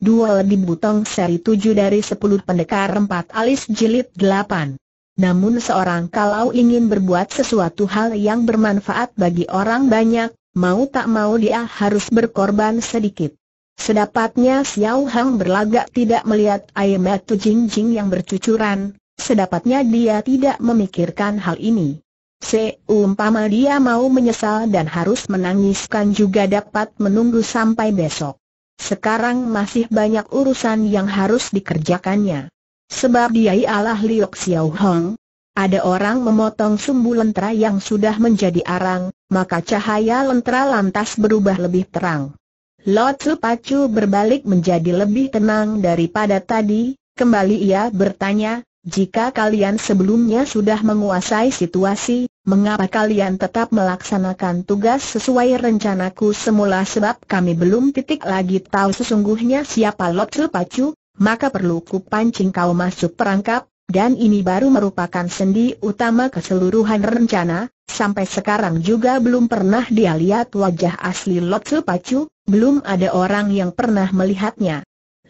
dua lebih butong seri tujuh dari sepuluh pendekar empat alis jilid delapan. Namun seorang kalau ingin berbuat sesuatu hal yang bermanfaat bagi orang banyak, mau tak mau dia harus berkorban sedikit. Sedapatnya Xiao Hang berlagak tidak melihat air mata Jing yang bercucuran, sedapatnya dia tidak memikirkan hal ini. Seumpama dia mau menyesal dan harus menangiskan juga dapat menunggu sampai besok. Sekarang masih banyak urusan yang harus dikerjakannya. Sebab dia ialah Liok Xiao Hong. Ada orang memotong sumbu lentera yang sudah menjadi arang, maka cahaya lentera lantas berubah lebih terang. Tzu Pacu berbalik menjadi lebih tenang daripada tadi, kembali ia bertanya, jika kalian sebelumnya sudah menguasai situasi, mengapa kalian tetap melaksanakan tugas sesuai rencanaku semula sebab kami belum titik lagi tahu sesungguhnya siapa Lot Pacu, maka perlu kupancing kau masuk perangkap, dan ini baru merupakan sendi utama keseluruhan rencana, sampai sekarang juga belum pernah dia lihat wajah asli Lot Pacu, belum ada orang yang pernah melihatnya.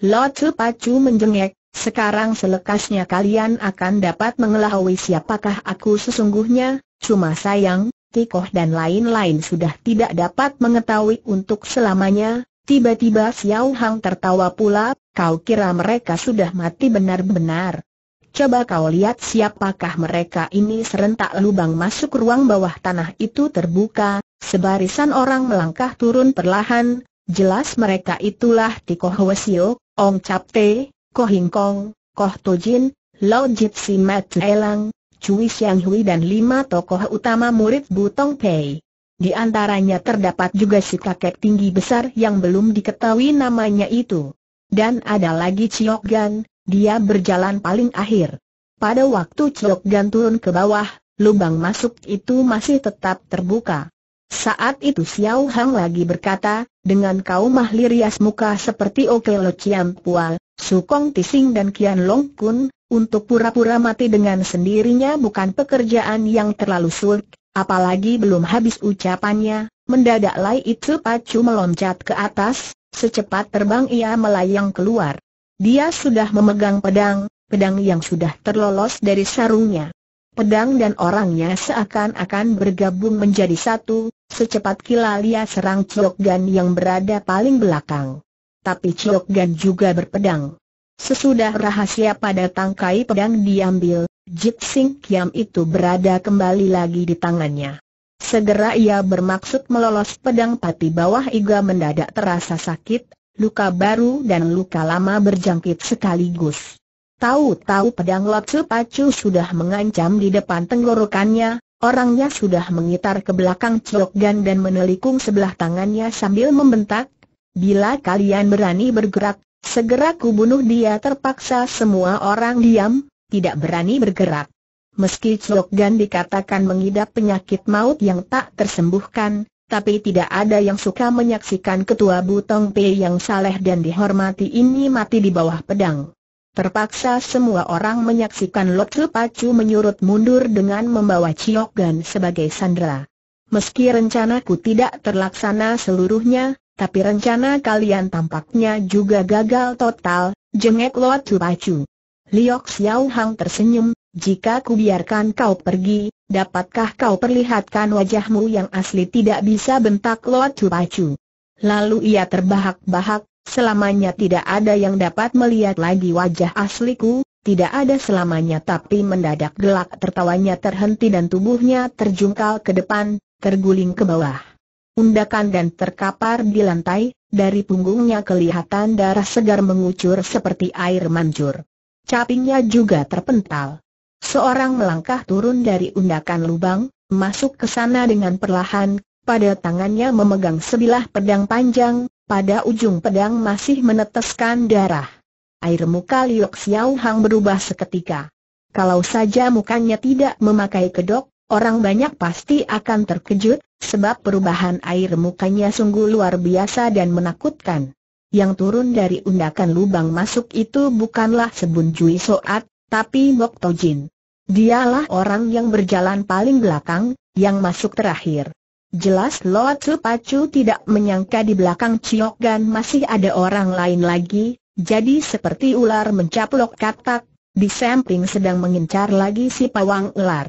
Lot Pacu menjengek, sekarang selekasnya kalian akan dapat mengelahui siapakah aku sesungguhnya, cuma sayang, Tikoh dan lain-lain sudah tidak dapat mengetahui untuk selamanya. Tiba-tiba Xiao Hang tertawa pula, kau kira mereka sudah mati benar-benar. Coba kau lihat siapakah mereka ini serentak lubang masuk ruang bawah tanah itu terbuka, sebarisan orang melangkah turun perlahan, jelas mereka itulah Tikoh Wesio, Ong Capte, Ko Hingkong, Koh Tojin, Lao Si Mat Elang, Cui Siang Hui dan lima tokoh utama murid Butong Pei. Di antaranya terdapat juga si kakek tinggi besar yang belum diketahui namanya itu. Dan ada lagi Chiok Gan, dia berjalan paling akhir. Pada waktu Chiok Gan turun ke bawah, lubang masuk itu masih tetap terbuka. Saat itu Xiao Hang lagi berkata, dengan kau mahli rias muka seperti Oke Lo Chiam Pual, Sukong Tising dan Kian Long Kun, untuk pura-pura mati dengan sendirinya bukan pekerjaan yang terlalu sulit, apalagi belum habis ucapannya, mendadak Lai Itu Pacu meloncat ke atas, secepat terbang ia melayang keluar. Dia sudah memegang pedang, pedang yang sudah terlolos dari sarungnya. Pedang dan orangnya seakan-akan bergabung menjadi satu, secepat kilalia serang Chok Gan yang berada paling belakang tapi Chiok Gan juga berpedang. Sesudah rahasia pada tangkai pedang diambil, Jit Sing Kiam itu berada kembali lagi di tangannya. Segera ia bermaksud melolos pedang pati bawah iga mendadak terasa sakit, luka baru dan luka lama berjangkit sekaligus. Tahu-tahu pedang Lotse Pacu sudah mengancam di depan tenggorokannya, orangnya sudah mengitar ke belakang Chiok Gan dan menelikung sebelah tangannya sambil membentak, Bila kalian berani bergerak, segera kubunuh dia terpaksa semua orang diam, tidak berani bergerak. Meski Chok dikatakan mengidap penyakit maut yang tak tersembuhkan, tapi tidak ada yang suka menyaksikan ketua Butong Pei yang saleh dan dihormati ini mati di bawah pedang. Terpaksa semua orang menyaksikan Lotu Pacu menyurut mundur dengan membawa Chiogan sebagai sandera. Meski rencanaku tidak terlaksana seluruhnya, tapi rencana kalian tampaknya juga gagal total, jengek loh Chu Pacu. Liok Xiao Hang tersenyum, jika kubiarkan kau pergi, dapatkah kau perlihatkan wajahmu yang asli tidak bisa bentak loh Chu Pacu. Lalu ia terbahak-bahak, selamanya tidak ada yang dapat melihat lagi wajah asliku, tidak ada selamanya tapi mendadak gelak tertawanya terhenti dan tubuhnya terjungkal ke depan, terguling ke bawah undakan dan terkapar di lantai, dari punggungnya kelihatan darah segar mengucur seperti air mancur. Capingnya juga terpental. Seorang melangkah turun dari undakan lubang, masuk ke sana dengan perlahan, pada tangannya memegang sebilah pedang panjang, pada ujung pedang masih meneteskan darah. Air muka Liok Xiao Hang berubah seketika. Kalau saja mukanya tidak memakai kedok, orang banyak pasti akan terkejut, Sebab perubahan air mukanya sungguh luar biasa dan menakutkan. Yang turun dari undakan lubang masuk itu bukanlah Sebun Jui Soat, tapi Mok Tojin. Dialah orang yang berjalan paling belakang, yang masuk terakhir. Jelas Lo Tzu Pacu tidak menyangka di belakang Chiok Gan masih ada orang lain lagi, jadi seperti ular mencaplok katak, di samping sedang mengincar lagi si pawang ular.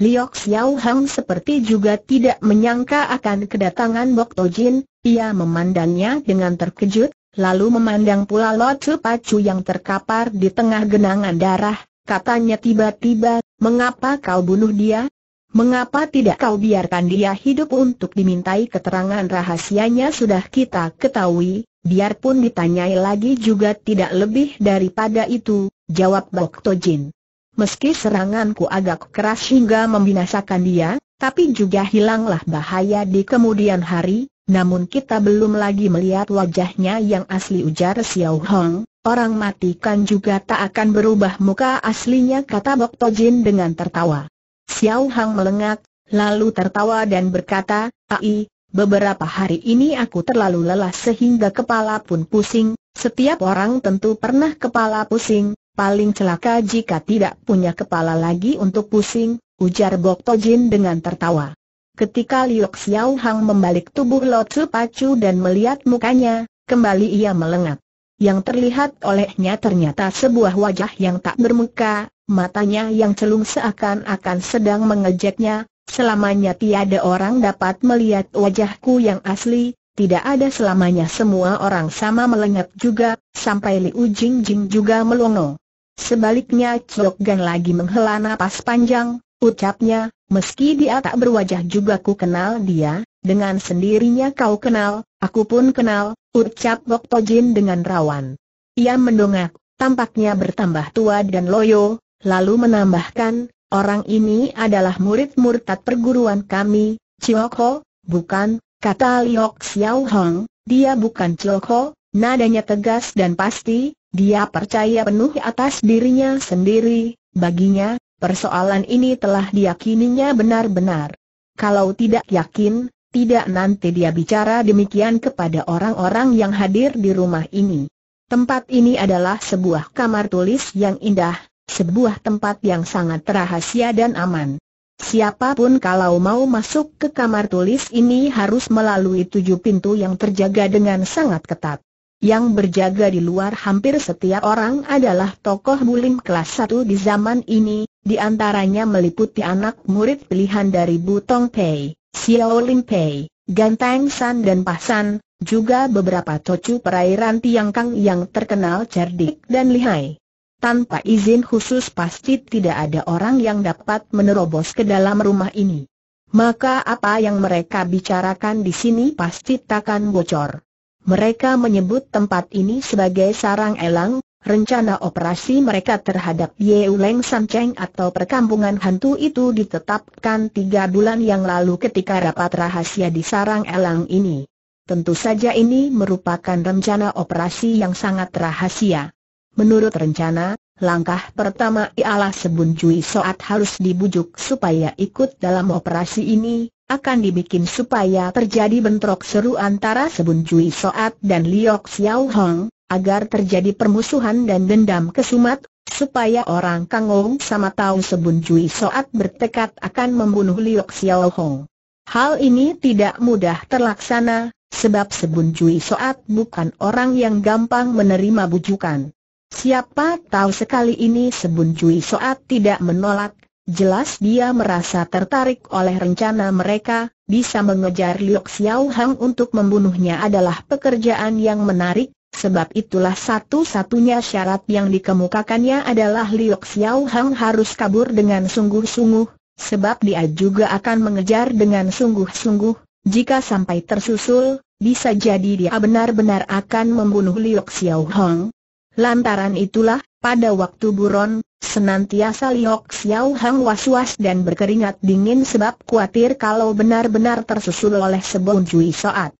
Liok Xiao Hang seperti juga tidak menyangka akan kedatangan Bok Tojin, ia memandangnya dengan terkejut, lalu memandang pula Lo Chu Pacu yang terkapar di tengah genangan darah, katanya tiba-tiba, mengapa kau bunuh dia? Mengapa tidak kau biarkan dia hidup untuk dimintai keterangan rahasianya sudah kita ketahui, biarpun ditanyai lagi juga tidak lebih daripada itu, jawab Bok Tojin. Meski seranganku agak keras hingga membinasakan dia, tapi juga hilanglah bahaya di kemudian hari, namun kita belum lagi melihat wajahnya yang asli ujar Xiao Hong, orang mati kan juga tak akan berubah muka aslinya kata Bok Tojin dengan tertawa. Xiao Hong melengak, lalu tertawa dan berkata, Ai, beberapa hari ini aku terlalu lelah sehingga kepala pun pusing, setiap orang tentu pernah kepala pusing, paling celaka jika tidak punya kepala lagi untuk pusing, ujar Bok Tojin dengan tertawa. Ketika Liok Xiao Hang membalik tubuh Lo Tzu Pacu dan melihat mukanya, kembali ia melengat. Yang terlihat olehnya ternyata sebuah wajah yang tak bermuka, matanya yang celung seakan-akan sedang mengejeknya, selamanya tiada orang dapat melihat wajahku yang asli, tidak ada selamanya semua orang sama melengat juga, sampai Liu Jingjing juga melongo. Sebaliknya Chok Gan lagi menghela napas panjang, ucapnya, meski dia tak berwajah juga ku kenal dia, dengan sendirinya kau kenal, aku pun kenal, ucap Bok Tojin dengan rawan. Ia mendongak, tampaknya bertambah tua dan loyo, lalu menambahkan, orang ini adalah murid murtad perguruan kami, Chok Ho, bukan, kata Liok Xiao Hong, dia bukan Chok Ho, Nadanya tegas dan pasti, dia percaya penuh atas dirinya sendiri, baginya, persoalan ini telah diyakininya benar-benar. Kalau tidak yakin, tidak nanti dia bicara demikian kepada orang-orang yang hadir di rumah ini. Tempat ini adalah sebuah kamar tulis yang indah, sebuah tempat yang sangat rahasia dan aman. Siapapun kalau mau masuk ke kamar tulis ini harus melalui tujuh pintu yang terjaga dengan sangat ketat. Yang berjaga di luar hampir setiap orang adalah tokoh bulim kelas 1 di zaman ini, di antaranya meliputi anak murid pilihan dari Butong Pei, Xiao Lim Pei, Ganteng San dan Pasan, juga beberapa tocu perairan Tiang Kang yang terkenal cerdik dan lihai. Tanpa izin khusus pasti tidak ada orang yang dapat menerobos ke dalam rumah ini. Maka apa yang mereka bicarakan di sini pasti takkan bocor. Mereka menyebut tempat ini sebagai sarang elang, rencana operasi mereka terhadap Yeuleng Sancheng atau perkampungan hantu itu ditetapkan tiga bulan yang lalu ketika rapat rahasia di sarang elang ini. Tentu saja ini merupakan rencana operasi yang sangat rahasia. Menurut rencana, langkah pertama ialah Sebun Jui Soat harus dibujuk supaya ikut dalam operasi ini, akan dibikin supaya terjadi bentrok seru antara Sebun Cui Soat dan Liok Xiao Hong, agar terjadi permusuhan dan dendam kesumat, supaya orang Kangong sama tahu Sebun Cui Soat bertekad akan membunuh Liok Xiao Hong. Hal ini tidak mudah terlaksana, sebab Sebun Cui Soat bukan orang yang gampang menerima bujukan. Siapa tahu sekali ini Sebun Cui Soat tidak menolak, Jelas dia merasa tertarik oleh rencana mereka, bisa mengejar Liu Xiaohang untuk membunuhnya adalah pekerjaan yang menarik, sebab itulah satu-satunya syarat yang dikemukakannya adalah Liu Xiaohang harus kabur dengan sungguh-sungguh, sebab dia juga akan mengejar dengan sungguh-sungguh, jika sampai tersusul, bisa jadi dia benar-benar akan membunuh Liu Xiaohang. Lantaran itulah, pada waktu buron, Senantiasa Liok Xiao Hang was-was dan berkeringat dingin sebab khawatir kalau benar-benar tersusul oleh sebuah Jui Soat.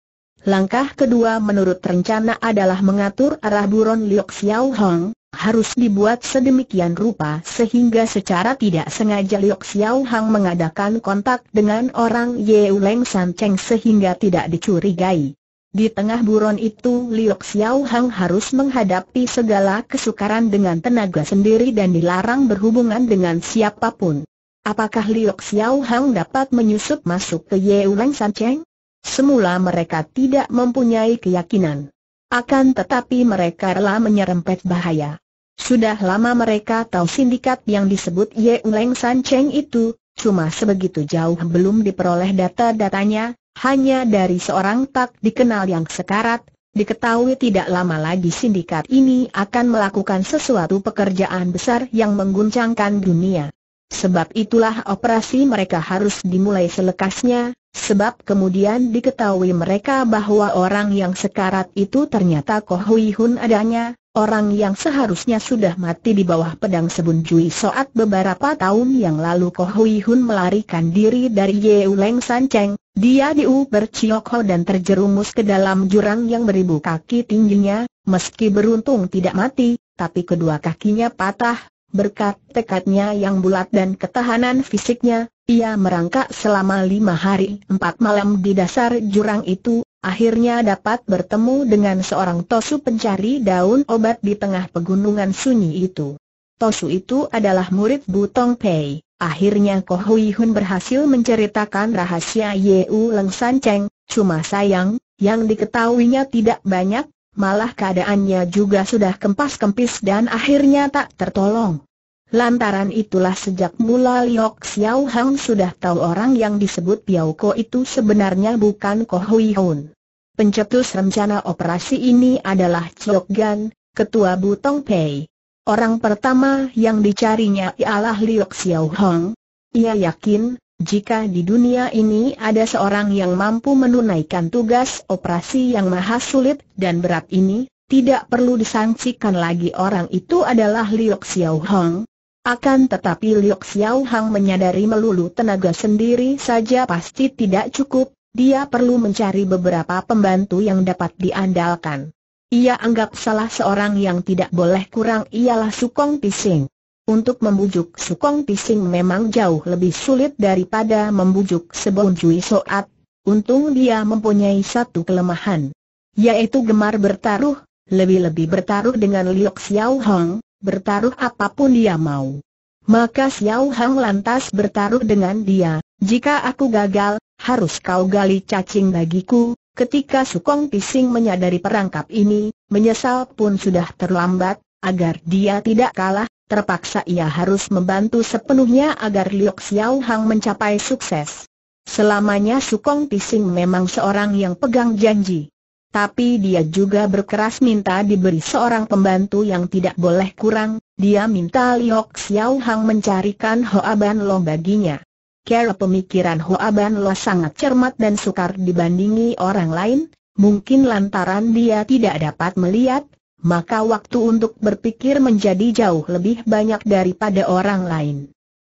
Langkah kedua menurut rencana adalah mengatur arah buron Liok Xiao Hang, harus dibuat sedemikian rupa sehingga secara tidak sengaja Liok Xiao Hang mengadakan kontak dengan orang Yeuleng Uleng San Cheng sehingga tidak dicurigai. Di tengah buron itu Liok Xiao Hang harus menghadapi segala kesukaran dengan tenaga sendiri dan dilarang berhubungan dengan siapapun. Apakah Liok Xiao Hang dapat menyusup masuk ke Yeuleng San Cheng? Semula mereka tidak mempunyai keyakinan. Akan tetapi mereka rela menyerempet bahaya. Sudah lama mereka tahu sindikat yang disebut Yeuleng San Cheng itu, cuma sebegitu jauh belum diperoleh data-datanya, hanya dari seorang tak dikenal yang sekarat, diketahui tidak lama lagi sindikat ini akan melakukan sesuatu pekerjaan besar yang mengguncangkan dunia. Sebab itulah operasi mereka harus dimulai selekasnya, sebab kemudian diketahui mereka bahwa orang yang sekarat itu ternyata Koh Hui Hun adanya, Orang yang seharusnya sudah mati di bawah pedang Sebun saat saat beberapa tahun yang lalu Ko Hui Hun melarikan diri dari U Leng San Cheng, dia diuber Ho dan terjerumus ke dalam jurang yang beribu kaki tingginya, meski beruntung tidak mati, tapi kedua kakinya patah, berkat tekadnya yang bulat dan ketahanan fisiknya, ia merangkak selama lima hari empat malam di dasar jurang itu, akhirnya dapat bertemu dengan seorang Tosu pencari daun obat di tengah pegunungan sunyi itu. Tosu itu adalah murid Butong Pei. Akhirnya Ko Hui Hun berhasil menceritakan rahasia Yeu Leng San Cheng, cuma sayang, yang diketahuinya tidak banyak, malah keadaannya juga sudah kempas-kempis dan akhirnya tak tertolong. Lantaran itulah sejak mula Liok Xiao Hang sudah tahu orang yang disebut Piao Ko itu sebenarnya bukan Ko Hui Hun. Pencetus rencana operasi ini adalah Chok Gan, ketua Butong Pei. Orang pertama yang dicarinya ialah Liok Xiao Hang. Ia yakin, jika di dunia ini ada seorang yang mampu menunaikan tugas operasi yang maha sulit dan berat ini, tidak perlu disangsikan lagi orang itu adalah Liok Xiao Hong. Akan tetapi Liu Xiao Hang menyadari melulu tenaga sendiri saja pasti tidak cukup, dia perlu mencari beberapa pembantu yang dapat diandalkan. Ia anggap salah seorang yang tidak boleh kurang ialah Sukong Pising. Untuk membujuk Sukong Pising memang jauh lebih sulit daripada membujuk Sebon Jui Soat. Untung dia mempunyai satu kelemahan, yaitu gemar bertaruh, lebih-lebih bertaruh dengan Liu Xiao Hang, bertaruh apapun dia mau. Maka Xiao Hang lantas bertaruh dengan dia, jika aku gagal, harus kau gali cacing bagiku. Ketika Sukong Pising menyadari perangkap ini, menyesal pun sudah terlambat, agar dia tidak kalah, terpaksa ia harus membantu sepenuhnya agar Liu Xiao Hang mencapai sukses. Selamanya Sukong Pising memang seorang yang pegang janji tapi dia juga berkeras minta diberi seorang pembantu yang tidak boleh kurang, dia minta Liok Xiao Hang mencarikan Hoa Ban Lo baginya. Kera pemikiran Hoa Ban Lo sangat cermat dan sukar dibandingi orang lain, mungkin lantaran dia tidak dapat melihat, maka waktu untuk berpikir menjadi jauh lebih banyak daripada orang lain.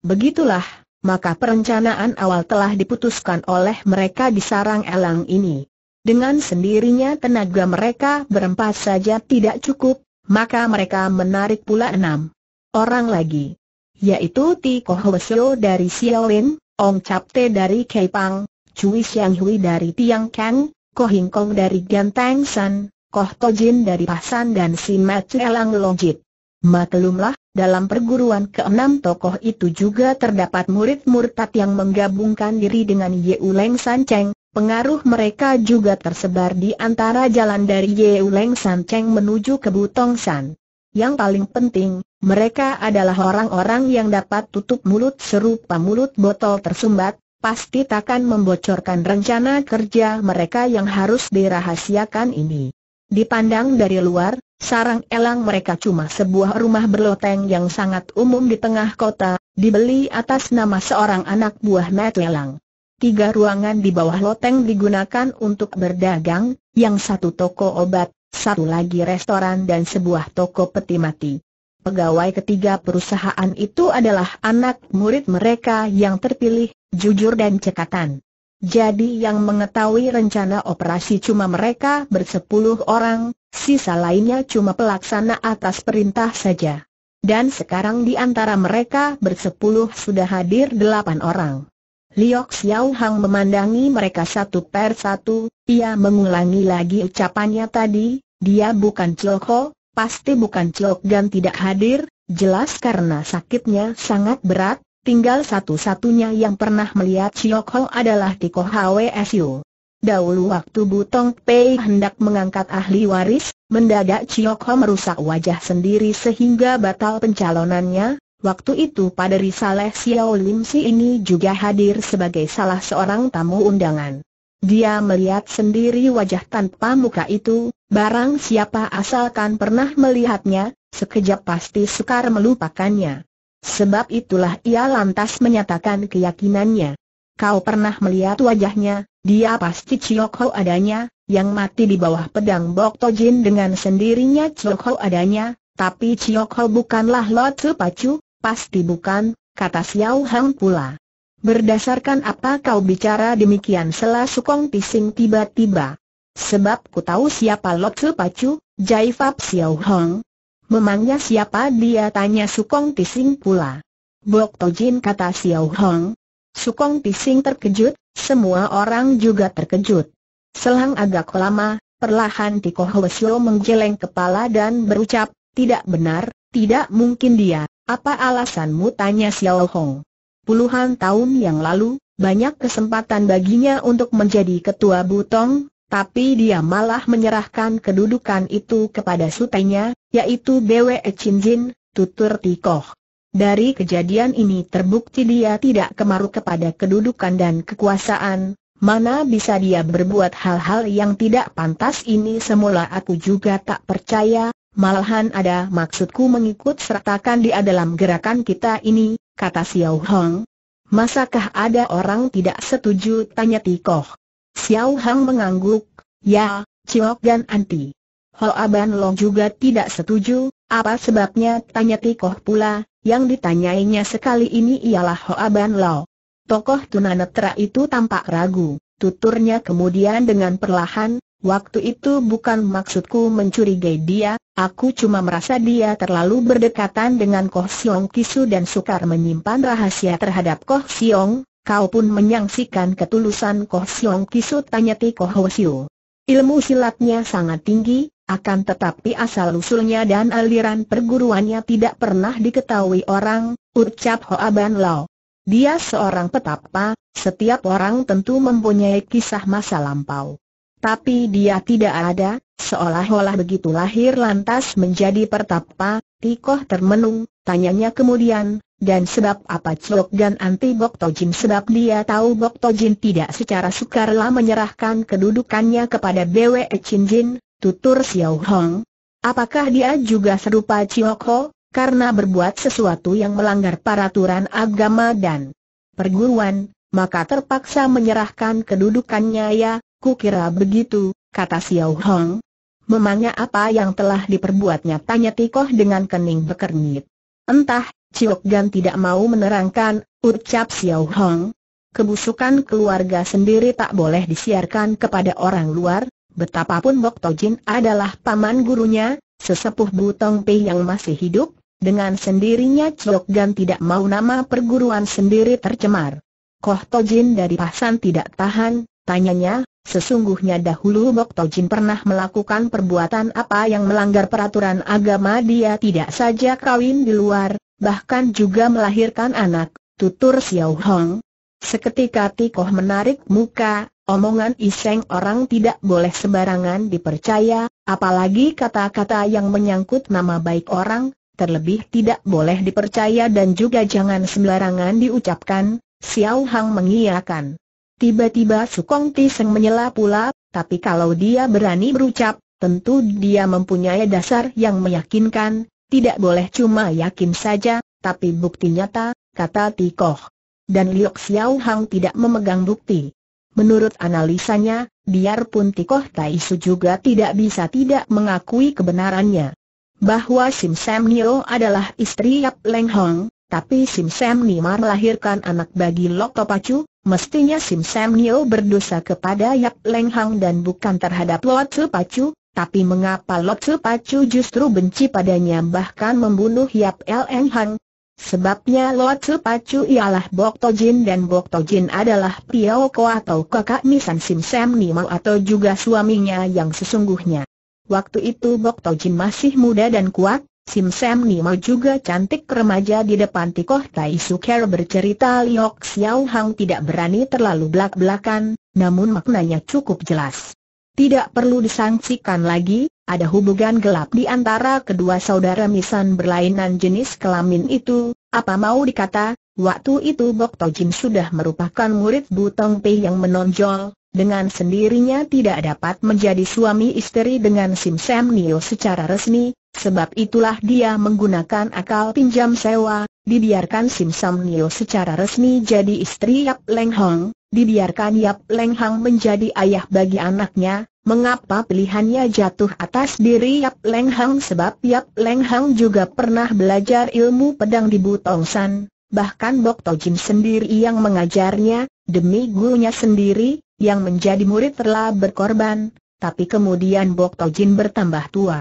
Begitulah, maka perencanaan awal telah diputuskan oleh mereka di sarang elang ini. Dengan sendirinya tenaga mereka berempat saja tidak cukup, maka mereka menarik pula enam orang lagi. Yaitu Ti Koh Kohoesio dari Lin, Ong Te dari Pang, Cui Xiang Hui dari Tiang Kang, Koh Hing Kong dari Ganteng San, Koh To Jin dari Pasan dan si Mat Elang Longjit. Maklumlah, dalam perguruan keenam tokoh itu juga terdapat murid murtad yang menggabungkan diri dengan Yeu Leng San Cheng, Pengaruh mereka juga tersebar di antara jalan dari Yeuleng San Cheng menuju ke Butong San. Yang paling penting, mereka adalah orang-orang yang dapat tutup mulut serupa mulut botol tersumbat, pasti takkan membocorkan rencana kerja mereka yang harus dirahasiakan ini. Dipandang dari luar, sarang elang mereka cuma sebuah rumah berloteng yang sangat umum di tengah kota, dibeli atas nama seorang anak buah Matt Lelang. Tiga ruangan di bawah loteng digunakan untuk berdagang, yang satu toko obat, satu lagi restoran dan sebuah toko peti mati. Pegawai ketiga perusahaan itu adalah anak murid mereka yang terpilih, jujur dan cekatan. Jadi yang mengetahui rencana operasi cuma mereka bersepuluh orang, sisa lainnya cuma pelaksana atas perintah saja. Dan sekarang di antara mereka bersepuluh sudah hadir delapan orang. Liok Xiao Hang memandangi mereka satu per satu, ia mengulangi lagi ucapannya tadi, dia bukan Ho, pasti bukan Chok dan tidak hadir, jelas karena sakitnya sangat berat, tinggal satu-satunya yang pernah melihat Ho adalah Tiko Hwsu. Dahulu waktu Butong Pei hendak mengangkat ahli waris, mendadak Cioko merusak wajah sendiri sehingga batal pencalonannya, Waktu itu pada risalah Xiao Lim Si ini juga hadir sebagai salah seorang tamu undangan. Dia melihat sendiri wajah tanpa muka itu, barang siapa asalkan pernah melihatnya, sekejap pasti sukar melupakannya. Sebab itulah ia lantas menyatakan keyakinannya. Kau pernah melihat wajahnya, dia pasti Chiok Ho adanya, yang mati di bawah pedang Bok Tojin dengan sendirinya Chiok Ho adanya, tapi Chiok Ho bukanlah Lo Tzu Pacu, Pasti bukan, kata Xiao Hang pula. Berdasarkan apa kau bicara demikian Sela Sukong pising tiba-tiba. Sebab ku tahu siapa Lot Su Pacu, Jai Xiao Hong. Memangnya siapa dia tanya Sukong Tising pula. Bok Tojin kata Xiao Hong. Sukong Tising terkejut, semua orang juga terkejut. Selang agak lama, perlahan Tiko Hwesyo menggeleng kepala dan berucap, tidak benar, tidak mungkin dia. Apa alasanmu? tanya Xiao Hong. Puluhan tahun yang lalu, banyak kesempatan baginya untuk menjadi ketua Butong, tapi dia malah menyerahkan kedudukan itu kepada sutenya, yaitu Bwe Jin, tutur Tikoh. Dari kejadian ini terbukti dia tidak kemaruk kepada kedudukan dan kekuasaan, mana bisa dia berbuat hal-hal yang tidak pantas ini semula aku juga tak percaya, Malahan ada maksudku mengikut sertakan dia dalam gerakan kita ini, kata Xiao Hong. Masakah ada orang tidak setuju? Tanya Tikoh. Xiao Hong mengangguk, ya, Ciok dan Anti. Hoaban Aban Long juga tidak setuju, apa sebabnya? Tanya Tikoh pula, yang ditanyainya sekali ini ialah Hoaban Aban Long. Tokoh tunanetra itu tampak ragu, tuturnya kemudian dengan perlahan, Waktu itu bukan maksudku mencurigai dia, aku cuma merasa dia terlalu berdekatan dengan Koh Siong Kisu dan sukar menyimpan rahasia terhadap Koh Siong, kau pun menyaksikan ketulusan Koh Siong Kisu tanya Ti Koh Siu. Ilmu silatnya sangat tinggi, akan tetapi asal-usulnya dan aliran perguruannya tidak pernah diketahui orang, ucap Hoa Ban Lao. Dia seorang petapa, setiap orang tentu mempunyai kisah masa lampau. Tapi dia tidak ada, seolah-olah begitu lahir lantas menjadi pertapa, Tikoh termenung, tanyanya kemudian, dan sebab apa Cok dan anti Bok Jin sebab dia tahu Bok Jin tidak secara sukarela menyerahkan kedudukannya kepada Bwe Chin Jin, tutur Xiao Hong. Apakah dia juga serupa Chiok Ho, karena berbuat sesuatu yang melanggar peraturan agama dan perguruan, maka terpaksa menyerahkan kedudukannya ya, ku kira begitu, kata Xiao Hong. Memangnya apa yang telah diperbuatnya tanya Tikoh dengan kening berkernyit. Entah, Ciok Gan tidak mau menerangkan, ucap Xiao Hong. Kebusukan keluarga sendiri tak boleh disiarkan kepada orang luar, betapapun Bok Tojin adalah paman gurunya, sesepuh Butong Pei yang masih hidup, dengan sendirinya Ciok Gan tidak mau nama perguruan sendiri tercemar. Koh Tojin dari pasan tidak tahan, tanyanya, Sesungguhnya dahulu Bok Tojin pernah melakukan perbuatan apa yang melanggar peraturan agama dia tidak saja kawin di luar, bahkan juga melahirkan anak, tutur Xiao Hong. Seketika Tikoh menarik muka, omongan iseng orang tidak boleh sembarangan dipercaya, apalagi kata-kata yang menyangkut nama baik orang, terlebih tidak boleh dipercaya dan juga jangan sembarangan diucapkan, Xiao Hong mengiyakan. Tiba-tiba Sukong Tiseng menyela pula, tapi kalau dia berani berucap, tentu dia mempunyai dasar yang meyakinkan, tidak boleh cuma yakin saja, tapi bukti nyata, kata Tikoh. Dan Liok Xiao Hang tidak memegang bukti. Menurut analisanya, biarpun Tikoh Tai Su juga tidak bisa tidak mengakui kebenarannya. Bahwa Sim Sam Nio adalah istri Yap Leng Hong, tapi Sim Sam Nimar melahirkan anak bagi Lok Topacu, Mestinya Sim Sam Nio berdosa kepada Yap Leng Hang dan bukan terhadap Lot Su Pacu, tapi mengapa Lot Su Pacu justru benci padanya bahkan membunuh Yap Leng Hang? Sebabnya Lot Su Pacu ialah Bok Jin dan Bok Jin adalah Piao Ko atau kakak nisan Sim Sam Nio atau juga suaminya yang sesungguhnya. Waktu itu Bok Jin masih muda dan kuat, Sim Sam Nimo juga cantik remaja di depan Tikoh Tai Su ker bercerita Liok Xiao Hang tidak berani terlalu belak-belakan, namun maknanya cukup jelas. Tidak perlu disangsikan lagi, ada hubungan gelap di antara kedua saudara misan berlainan jenis kelamin itu, apa mau dikata, waktu itu Bok To Jin sudah merupakan murid Butong Pei yang menonjol, dengan sendirinya tidak dapat menjadi suami istri dengan Sim Sam Nio secara resmi, sebab itulah dia menggunakan akal pinjam sewa, dibiarkan Sim Sam Nio secara resmi jadi istri Yap Leng Hong, dibiarkan Yap Leng Hong menjadi ayah bagi anaknya, mengapa pilihannya jatuh atas diri Yap Leng Hong sebab Yap Leng Hong juga pernah belajar ilmu pedang di Butong San, bahkan Bok Jin sendiri yang mengajarnya, demi gurunya sendiri, yang menjadi murid telah berkorban, tapi kemudian Bok Tojin bertambah tua.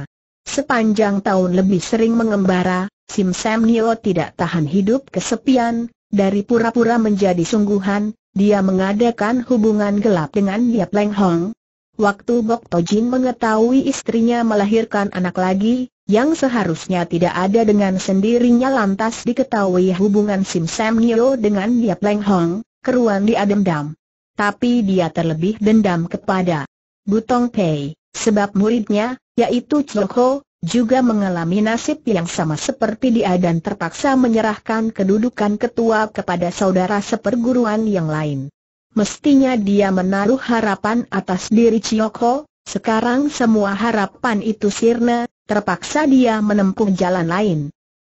Sepanjang tahun lebih sering mengembara, Sim Sam Nio tidak tahan hidup kesepian, dari pura-pura menjadi sungguhan, dia mengadakan hubungan gelap dengan Yap Leng Hong. Waktu Bok Tojin mengetahui istrinya melahirkan anak lagi, yang seharusnya tidak ada dengan sendirinya lantas diketahui hubungan Sim Sam Nio dengan Yap Leng Hong, keruan diadem-dam tapi dia terlebih dendam kepada Butong Pei, sebab muridnya, yaitu Choko, juga mengalami nasib yang sama seperti dia dan terpaksa menyerahkan kedudukan ketua kepada saudara seperguruan yang lain. Mestinya dia menaruh harapan atas diri Chiyoko, sekarang semua harapan itu sirna, terpaksa dia menempuh jalan lain.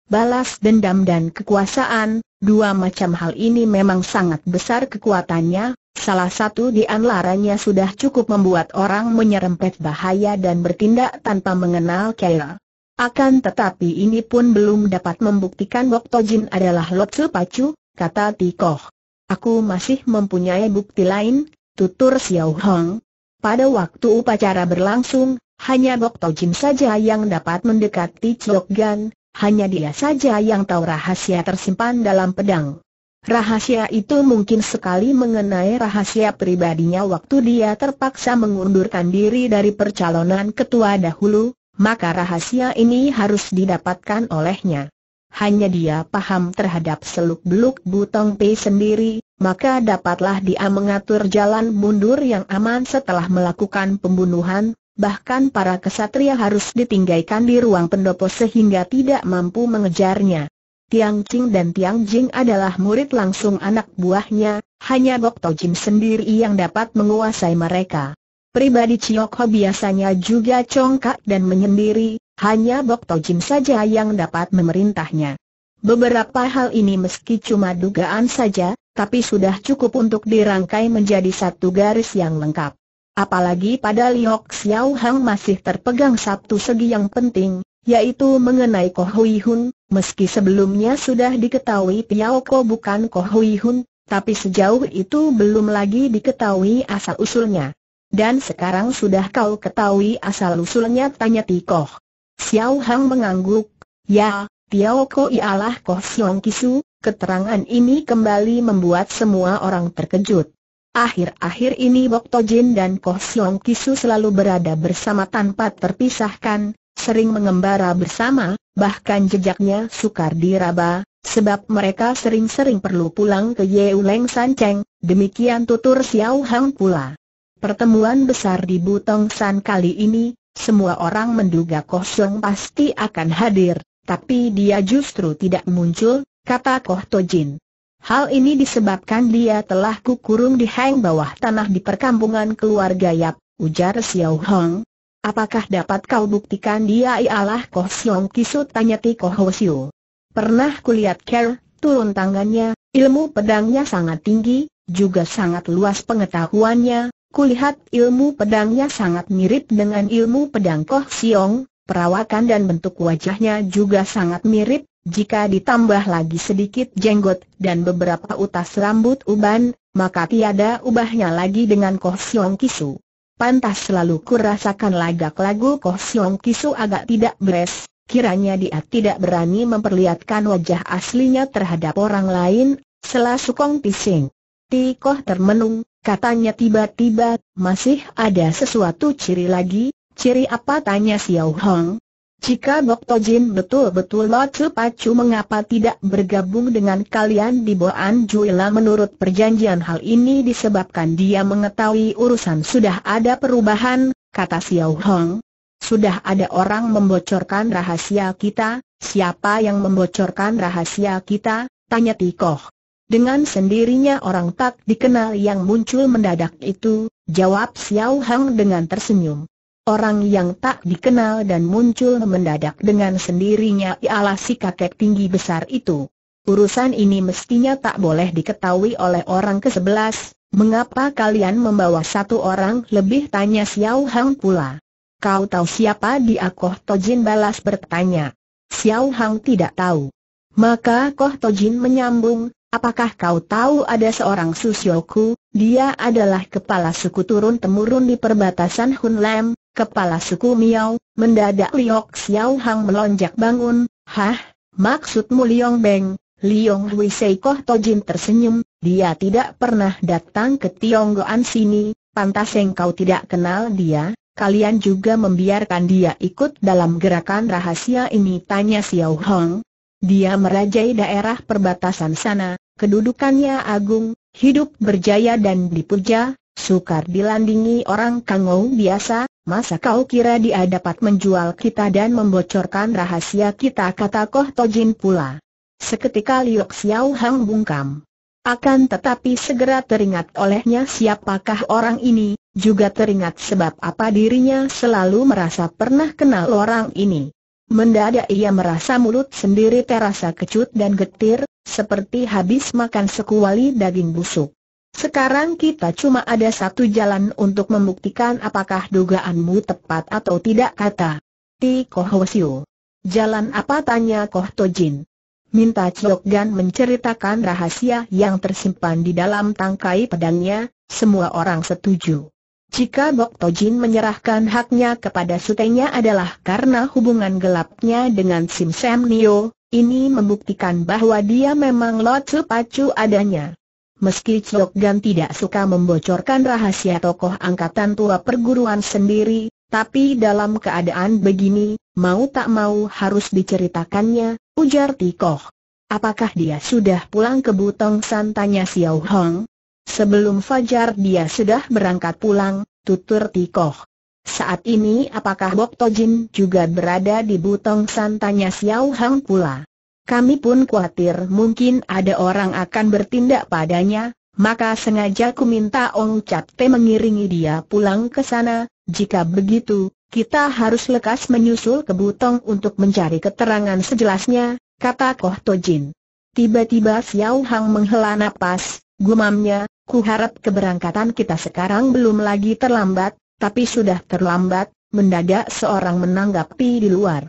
Balas dendam dan kekuasaan, Dua macam hal ini memang sangat besar kekuatannya, salah satu di antaranya sudah cukup membuat orang menyerempet bahaya dan bertindak tanpa mengenal kaya. Akan tetapi ini pun belum dapat membuktikan Bok Tojin adalah Lotsu Pacu, kata Tikoh. Aku masih mempunyai bukti lain, tutur Xiao Hong. Pada waktu upacara berlangsung, hanya Bok Tojin saja yang dapat mendekati Chok Gan, hanya dia saja yang tahu rahasia tersimpan dalam pedang. Rahasia itu mungkin sekali mengenai rahasia pribadinya waktu dia terpaksa mengundurkan diri dari percalonan ketua dahulu, maka rahasia ini harus didapatkan olehnya. Hanya dia paham terhadap seluk-beluk Butong Pei sendiri, maka dapatlah dia mengatur jalan mundur yang aman setelah melakukan pembunuhan, bahkan para kesatria harus ditinggalkan di ruang pendopo sehingga tidak mampu mengejarnya. Tiang Qing dan Tiang Jing adalah murid langsung anak buahnya, hanya Bok Jim sendiri yang dapat menguasai mereka. Pribadi Chiok Ho biasanya juga congkak dan menyendiri, hanya Bok Jim saja yang dapat memerintahnya. Beberapa hal ini meski cuma dugaan saja, tapi sudah cukup untuk dirangkai menjadi satu garis yang lengkap. Apalagi pada Liok Xiao Hang masih terpegang satu segi yang penting, yaitu mengenai Ko Hui Hun, meski sebelumnya sudah diketahui Piao Ko bukan Ko Hui Hun, tapi sejauh itu belum lagi diketahui asal-usulnya. Dan sekarang sudah kau ketahui asal-usulnya tanya Tikoh. Xiao Hang mengangguk, ya, Piao Ko ialah Ko Siong Kisu, keterangan ini kembali membuat semua orang terkejut. Akhir-akhir ini Bok Tojin dan Koh Siong Kisu selalu berada bersama tanpa terpisahkan, sering mengembara bersama, bahkan jejaknya sukar diraba, sebab mereka sering-sering perlu pulang ke Yeuleng Sanceng, demikian tutur Xiao Hang pula. Pertemuan besar di Butong San kali ini, semua orang menduga Koh Siong pasti akan hadir, tapi dia justru tidak muncul, kata Koh Tojin. Hal ini disebabkan dia telah kukurung di hang bawah tanah di perkampungan keluarga Yap, ujar Xiao Hong. Apakah dapat kau buktikan dia ialah Koh Siong Kisu tanya Ti Koh Siu. Pernah kulihat Ker, turun tangannya, ilmu pedangnya sangat tinggi, juga sangat luas pengetahuannya, kulihat ilmu pedangnya sangat mirip dengan ilmu pedang Koh Siong, perawakan dan bentuk wajahnya juga sangat mirip, jika ditambah lagi sedikit jenggot dan beberapa utas rambut uban, maka tiada ubahnya lagi dengan Koh Siong Kisu. Pantas selalu kurasakan lagak lagu Koh Siong Kisu agak tidak beres, kiranya dia tidak berani memperlihatkan wajah aslinya terhadap orang lain, selah Sukong Pising. Ti Koh termenung, katanya tiba-tiba, masih ada sesuatu ciri lagi, ciri apa tanya Xiao Hong, jika Bok Jin betul-betul Lotu Pacu mengapa tidak bergabung dengan kalian di Boan Juila menurut perjanjian hal ini disebabkan dia mengetahui urusan sudah ada perubahan, kata Xiao Hong. Sudah ada orang membocorkan rahasia kita, siapa yang membocorkan rahasia kita, tanya Tikoh. Dengan sendirinya orang tak dikenal yang muncul mendadak itu, jawab Xiao Hong dengan tersenyum. Orang yang tak dikenal dan muncul mendadak dengan sendirinya ialah si kakek tinggi besar itu. Urusan ini mestinya tak boleh diketahui oleh orang ke-11, mengapa kalian membawa satu orang lebih tanya Xiao Hang pula. Kau tahu siapa dia Koh Tojin balas bertanya. Xiao Hang tidak tahu. Maka Koh Tojin menyambung, Apakah kau tahu ada seorang Susyoku, dia adalah kepala suku turun-temurun di perbatasan Hunlam, Kepala suku Miao, mendadak Liok Xiao Hang melonjak bangun, Hah, maksudmu Liong Beng? Liong Hui Seikoh Tojin tersenyum, dia tidak pernah datang ke Tionggoan sini, pantas engkau tidak kenal dia, kalian juga membiarkan dia ikut dalam gerakan rahasia ini tanya Xiao Hang. Dia merajai daerah perbatasan sana, kedudukannya agung, hidup berjaya dan dipuja, sukar dilandingi orang kangou biasa, Masa kau kira dia dapat menjual kita dan membocorkan rahasia kita kata Koh Tojin pula. Seketika Liok Xiao Hang bungkam. Akan tetapi segera teringat olehnya siapakah orang ini, juga teringat sebab apa dirinya selalu merasa pernah kenal orang ini. Mendadak ia merasa mulut sendiri terasa kecut dan getir, seperti habis makan sekuali daging busuk. Sekarang kita cuma ada satu jalan untuk membuktikan apakah dugaanmu tepat atau tidak kata. Ti Koh Wasiu. Jalan apa tanya Koh Tojin. Minta Chok Gan menceritakan rahasia yang tersimpan di dalam tangkai pedangnya, semua orang setuju. Jika Bok Tojin menyerahkan haknya kepada sutenya adalah karena hubungan gelapnya dengan Sim Sam Nio, ini membuktikan bahwa dia memang lot pacu adanya. Meski Chok Gan tidak suka membocorkan rahasia tokoh angkatan tua perguruan sendiri, tapi dalam keadaan begini, mau tak mau harus diceritakannya, ujar Tikoh. Apakah dia sudah pulang ke Butong San tanya Xiao Hong? Sebelum Fajar dia sudah berangkat pulang, tutur Tikoh. Saat ini apakah Bok Tojin juga berada di Butong San tanya Xiao Hong pula? Kami pun khawatir mungkin ada orang akan bertindak padanya, maka sengaja ku minta Ong Chap Te mengiringi dia pulang ke sana, jika begitu, kita harus lekas menyusul ke Butong untuk mencari keterangan sejelasnya, kata Koh Tojin. Tiba-tiba Xiao Hang menghela napas, gumamnya, ku harap keberangkatan kita sekarang belum lagi terlambat, tapi sudah terlambat, mendadak seorang menanggapi di luar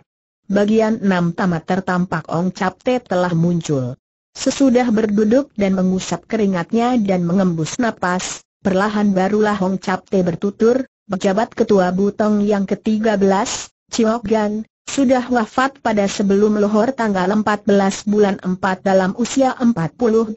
bagian 6 tamat tertampak Ong Capte telah muncul. Sesudah berduduk dan mengusap keringatnya dan mengembus napas, perlahan barulah Hong Capte bertutur, pejabat ketua Butong yang ke-13, Chiok Gan, sudah wafat pada sebelum lohor tanggal 14 bulan 4 dalam usia 47,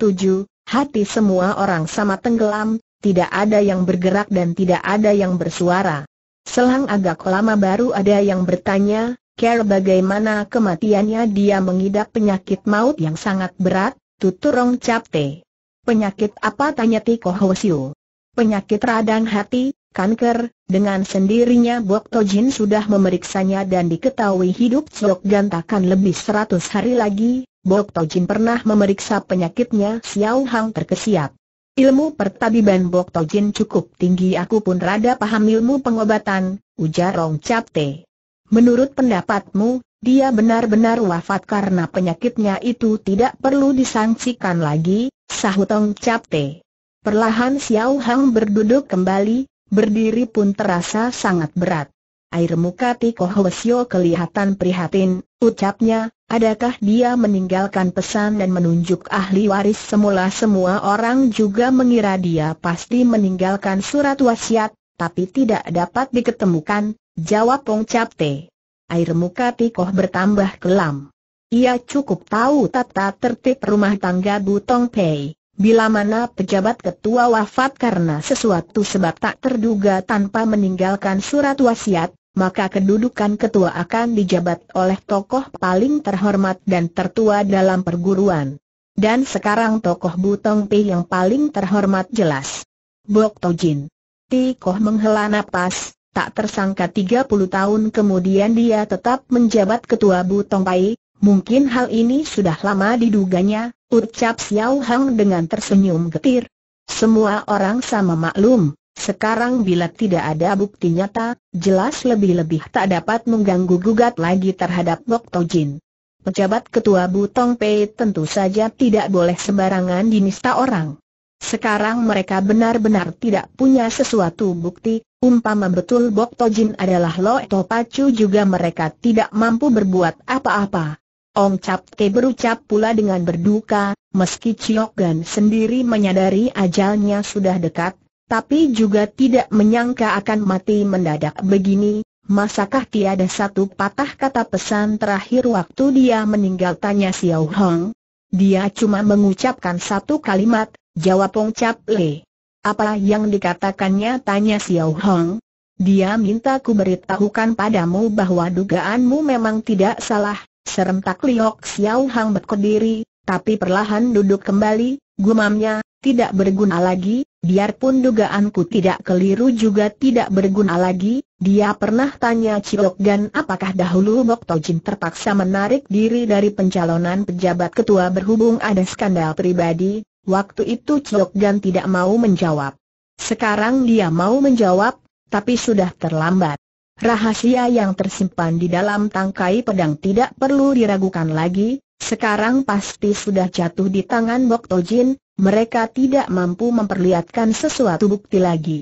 hati semua orang sama tenggelam, tidak ada yang bergerak dan tidak ada yang bersuara. Selang agak lama baru ada yang bertanya, care bagaimana kematiannya dia mengidap penyakit maut yang sangat berat, tuturong capte. Penyakit apa tanya Tiko Hosio? Penyakit radang hati, kanker, dengan sendirinya Bok Tojin sudah memeriksanya dan diketahui hidup Gan takkan lebih 100 hari lagi, Bok Tojin pernah memeriksa penyakitnya Xiao Hang terkesiap. Ilmu pertabiban Bok Tojin cukup tinggi aku pun rada paham ilmu pengobatan, ujar Rong Capte. Menurut pendapatmu, dia benar-benar wafat karena penyakitnya itu tidak perlu disangsikan lagi, sahutong Capte. Perlahan Xiao Hang berduduk kembali, berdiri pun terasa sangat berat. Air muka Tiko Hwesyo kelihatan prihatin, ucapnya, adakah dia meninggalkan pesan dan menunjuk ahli waris semula semua orang juga mengira dia pasti meninggalkan surat wasiat, tapi tidak dapat diketemukan, Jawab Pong Capte. Air muka Tikoh bertambah kelam. Ia cukup tahu tata tertib rumah tangga Butong Pei. Bila mana pejabat ketua wafat karena sesuatu sebab tak terduga tanpa meninggalkan surat wasiat, maka kedudukan ketua akan dijabat oleh tokoh paling terhormat dan tertua dalam perguruan. Dan sekarang tokoh Butong Pei yang paling terhormat jelas. Bok Tojin. Tikoh menghela napas, tak tersangka 30 tahun kemudian dia tetap menjabat ketua Butong Pai, mungkin hal ini sudah lama diduganya, ucap Xiao Hang dengan tersenyum getir. Semua orang sama maklum, sekarang bila tidak ada bukti nyata, jelas lebih-lebih tak dapat mengganggu-gugat lagi terhadap Bok Tojin. Pejabat Ketua Butong Pai tentu saja tidak boleh sembarangan dinista orang. Sekarang mereka benar-benar tidak punya sesuatu bukti, Umpama betul Bok Tojin adalah Lo To Pacu juga mereka tidak mampu berbuat apa-apa. Ong Cap Ke berucap pula dengan berduka, meski Chiok Gan sendiri menyadari ajalnya sudah dekat, tapi juga tidak menyangka akan mati mendadak begini, masakah tiada satu patah kata pesan terakhir waktu dia meninggal tanya Xiao Hong. Dia cuma mengucapkan satu kalimat, jawab Ong Cap Le. Apa yang dikatakannya tanya Xiao Hong? Dia minta ku beritahukan padamu bahwa dugaanmu memang tidak salah, serentak Liok Xiao Hong berkediri, tapi perlahan duduk kembali, gumamnya, tidak berguna lagi, Biarpun dugaanku tidak keliru juga tidak berguna lagi, dia pernah tanya Cilok Gan apakah dahulu Bok Tojin terpaksa menarik diri dari pencalonan pejabat ketua berhubung ada skandal pribadi, waktu itu Cilok Gan tidak mau menjawab. Sekarang dia mau menjawab, tapi sudah terlambat. Rahasia yang tersimpan di dalam tangkai pedang tidak perlu diragukan lagi, sekarang pasti sudah jatuh di tangan Bok Tojin, mereka tidak mampu memperlihatkan sesuatu bukti lagi.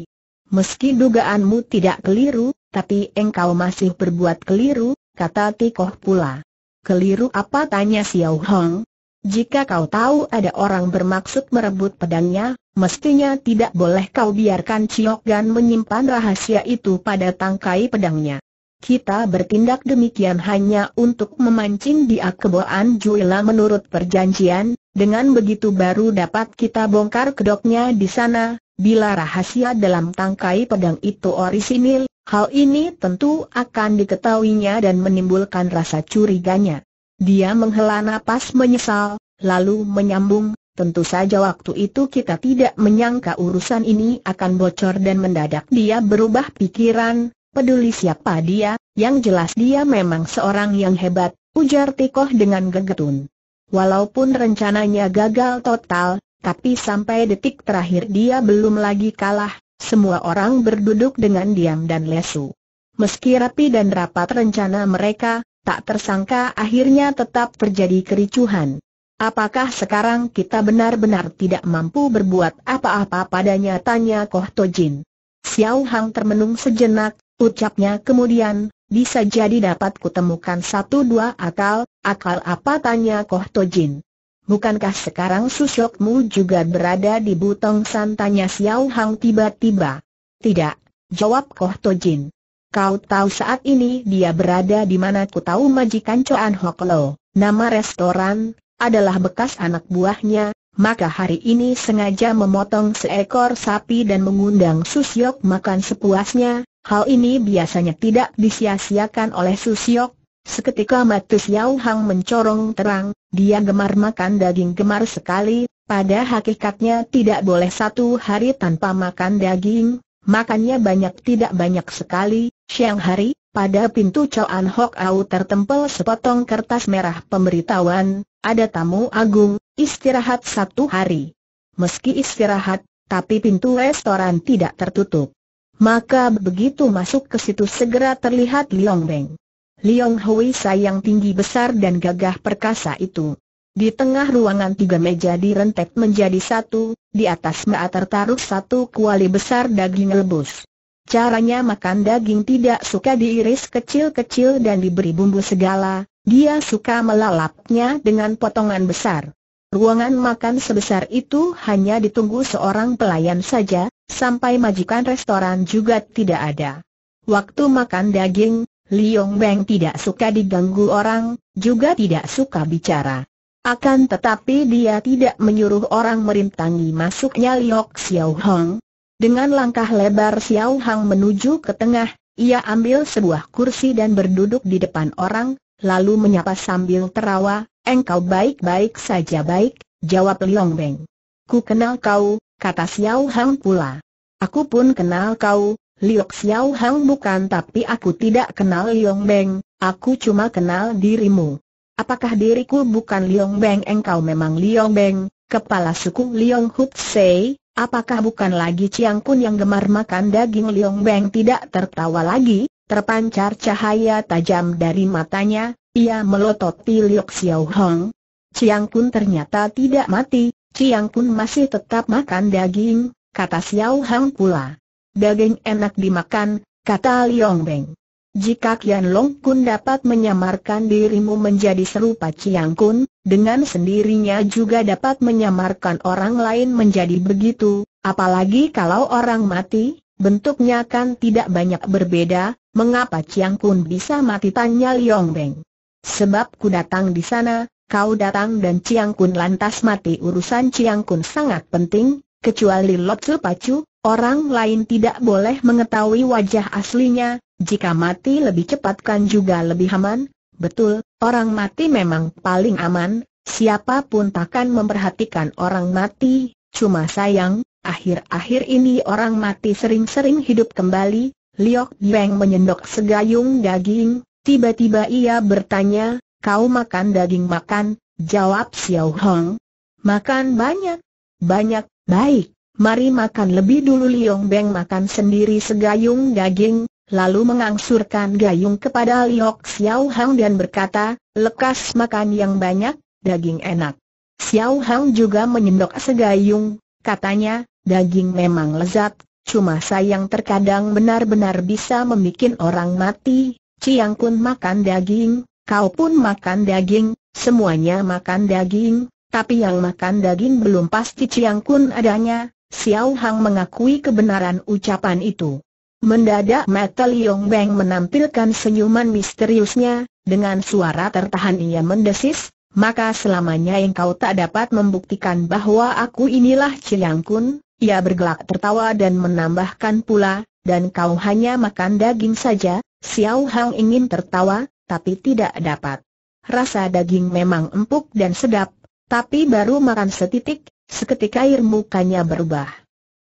Meski dugaanmu tidak keliru, tapi engkau masih berbuat keliru, kata Tikoh pula. Keliru apa tanya Xiao Hong? Jika kau tahu ada orang bermaksud merebut pedangnya, mestinya tidak boleh kau biarkan Chiok Gan menyimpan rahasia itu pada tangkai pedangnya. Kita bertindak demikian hanya untuk memancing dia keboan Juila menurut perjanjian, dengan begitu baru dapat kita bongkar kedoknya di sana, bila rahasia dalam tangkai pedang itu orisinil, hal ini tentu akan diketahuinya dan menimbulkan rasa curiganya. Dia menghela napas menyesal, lalu menyambung, tentu saja waktu itu kita tidak menyangka urusan ini akan bocor dan mendadak dia berubah pikiran, peduli siapa dia, yang jelas dia memang seorang yang hebat, ujar Tikoh dengan gegetun. Walaupun rencananya gagal total, tapi sampai detik terakhir dia belum lagi kalah, semua orang berduduk dengan diam dan lesu. Meski rapi dan rapat rencana mereka, tak tersangka akhirnya tetap terjadi kericuhan. Apakah sekarang kita benar-benar tidak mampu berbuat apa-apa padanya tanya Koh Tojin. Xiao Hang termenung sejenak, Ucapnya kemudian, bisa jadi dapat kutemukan satu dua akal, akal apa tanya Koh Tojin. Bukankah sekarang susyokmu juga berada di Butong San tanya Xiao Hang tiba-tiba? Tidak, jawab Koh Tojin. Kau tahu saat ini dia berada di mana ku tahu majikan Coan Hok Lo, nama restoran, adalah bekas anak buahnya, maka hari ini sengaja memotong seekor sapi dan mengundang Susyok makan sepuasnya, Hal ini biasanya tidak disia-siakan oleh Susiok. Seketika mata Xiao Hang mencorong terang, dia gemar makan daging gemar sekali, pada hakikatnya tidak boleh satu hari tanpa makan daging, makannya banyak tidak banyak sekali, siang hari, pada pintu An Hok Au tertempel sepotong kertas merah pemberitahuan, ada tamu agung, istirahat satu hari. Meski istirahat, tapi pintu restoran tidak tertutup. Maka begitu masuk ke situ segera terlihat Liong Beng. Liong Hui sayang tinggi besar dan gagah perkasa itu. Di tengah ruangan tiga meja direntek menjadi satu, di atas mea tertaruh satu kuali besar daging rebus. Caranya makan daging tidak suka diiris kecil-kecil dan diberi bumbu segala, dia suka melalapnya dengan potongan besar. Ruangan makan sebesar itu hanya ditunggu seorang pelayan saja, sampai majikan restoran juga tidak ada. Waktu makan daging, Liong Beng tidak suka diganggu orang, juga tidak suka bicara. Akan tetapi dia tidak menyuruh orang merintangi masuknya Liok Xiao Hong. Dengan langkah lebar Xiao Hong menuju ke tengah, ia ambil sebuah kursi dan berduduk di depan orang, lalu menyapa sambil terawa, engkau baik-baik saja baik, jawab Liong Beng. Ku kenal kau, kata Xiao Hang pula. Aku pun kenal kau, Liok Xiao Hang bukan tapi aku tidak kenal Liong Beng, aku cuma kenal dirimu. Apakah diriku bukan Liong Beng engkau memang Liong Beng, kepala suku Liong Hup Sei, apakah bukan lagi Ciang Kun yang gemar makan daging Liong Beng tidak tertawa lagi, Terpancar cahaya tajam dari matanya, ia melototi Liok Xiao Hong. Chiang Kun ternyata tidak mati, Chiang Kun masih tetap makan daging, kata Xiao Hong pula. Daging enak dimakan, kata Liong Beng. Jika Kian Long Kun dapat menyamarkan dirimu menjadi serupa Chiang Kun, dengan sendirinya juga dapat menyamarkan orang lain menjadi begitu, apalagi kalau orang mati, bentuknya kan tidak banyak berbeda, Mengapa Chiang Kun bisa mati tanya Liong Beng? Sebab ku datang di sana, kau datang dan Chiang Kun lantas mati urusan Chiang Kun sangat penting, kecuali Lot Pacu, orang lain tidak boleh mengetahui wajah aslinya, jika mati lebih cepat kan juga lebih aman, betul, orang mati memang paling aman, siapapun takkan memperhatikan orang mati, cuma sayang, akhir-akhir ini orang mati sering-sering hidup kembali, Liok Beng menyendok segayung daging, tiba-tiba ia bertanya, kau makan daging makan, jawab Xiao Hong. Makan banyak, banyak, baik, mari makan lebih dulu Liong Beng makan sendiri segayung daging, lalu mengangsurkan gayung kepada Liok Xiao Hong dan berkata, lekas makan yang banyak, daging enak. Xiao Hong juga menyendok segayung, katanya, daging memang lezat, Cuma sayang terkadang benar-benar bisa membuat orang mati, Ciang Kun makan daging, kau pun makan daging, semuanya makan daging, tapi yang makan daging belum pasti Ciang Kun adanya, Xiao Hang mengakui kebenaran ucapan itu. Mendadak Metal Liong Beng menampilkan senyuman misteriusnya, dengan suara tertahan ia mendesis, maka selamanya engkau tak dapat membuktikan bahwa aku inilah Ciang Kun, ia bergelak tertawa dan menambahkan pula, dan kau hanya makan daging saja, Xiao Hang ingin tertawa, tapi tidak dapat. Rasa daging memang empuk dan sedap, tapi baru makan setitik, seketika air mukanya berubah.